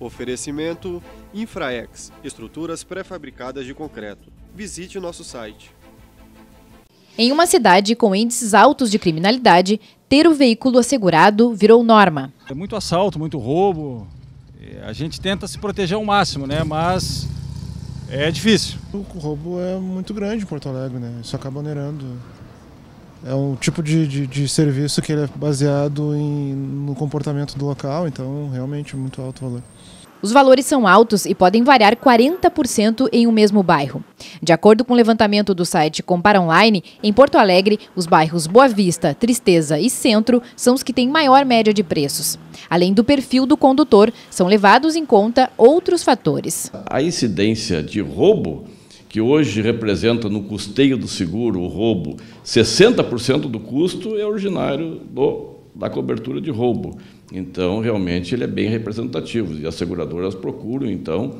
Oferecimento Infraex Estruturas pré-fabricadas de concreto. Visite o nosso site. Em uma cidade com índices altos de criminalidade, ter o veículo assegurado virou norma. É muito assalto, muito roubo. A gente tenta se proteger ao máximo, né? Mas é difícil. O roubo é muito grande em Porto Alegre, né? Isso acaba onerando é um tipo de, de, de, serviço que ele é baseado em, no comportamento do local, então realmente muito alto valor. Os valores são altos e podem variar 40% em um mesmo bairro. De acordo com o levantamento do site Compara Online, em Porto Alegre, os bairros Boa Vista, Tristeza e Centro são os que têm maior média de preços. Além do perfil do condutor, são levados em conta outros fatores. A incidência de roubo que hoje representa no custeio do seguro, o roubo, 60% do custo é originário do, da cobertura de roubo. Então, realmente, ele é bem representativo. E as seguradoras procuram, então,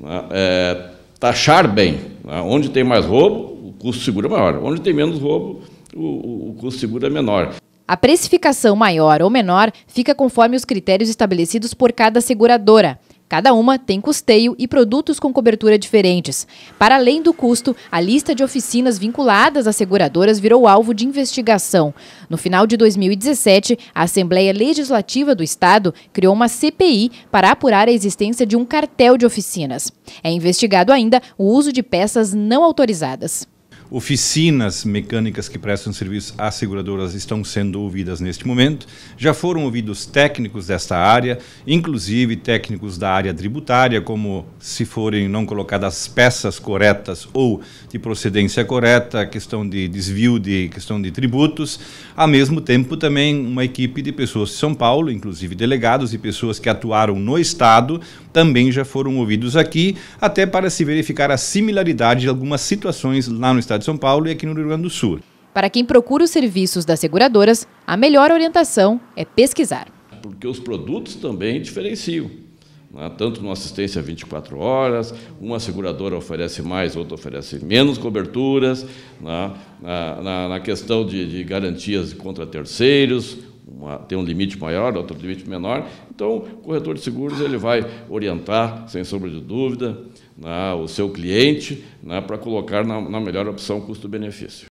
né, é, taxar bem. Né. Onde tem mais roubo, o custo seguro é maior. Onde tem menos roubo, o, o custo seguro é menor. A precificação maior ou menor fica conforme os critérios estabelecidos por cada seguradora. Cada uma tem custeio e produtos com cobertura diferentes. Para além do custo, a lista de oficinas vinculadas às seguradoras virou alvo de investigação. No final de 2017, a Assembleia Legislativa do Estado criou uma CPI para apurar a existência de um cartel de oficinas. É investigado ainda o uso de peças não autorizadas. Oficinas mecânicas que prestam serviço às seguradoras estão sendo ouvidas neste momento. Já foram ouvidos técnicos desta área, inclusive técnicos da área tributária, como se forem não colocadas peças corretas ou de procedência correta, questão de desvio de questão de tributos. Ao mesmo tempo, também uma equipe de pessoas de São Paulo, inclusive delegados e pessoas que atuaram no Estado, também já foram ouvidos aqui, até para se verificar a similaridade de algumas situações lá no Estado de São Paulo e aqui no Rio Grande do Sul. Para quem procura os serviços das seguradoras, a melhor orientação é pesquisar. Porque os produtos também diferenciam. Né? Tanto numa assistência 24 horas, uma seguradora oferece mais, outra oferece menos coberturas, né? na, na, na, questão de, de, garantias contra terceiros, uma, tem um limite maior, outro limite menor. Então, o corretor de seguros ele vai orientar, sem sombra de dúvida, né, o seu cliente né, para colocar na, na melhor opção custo-benefício.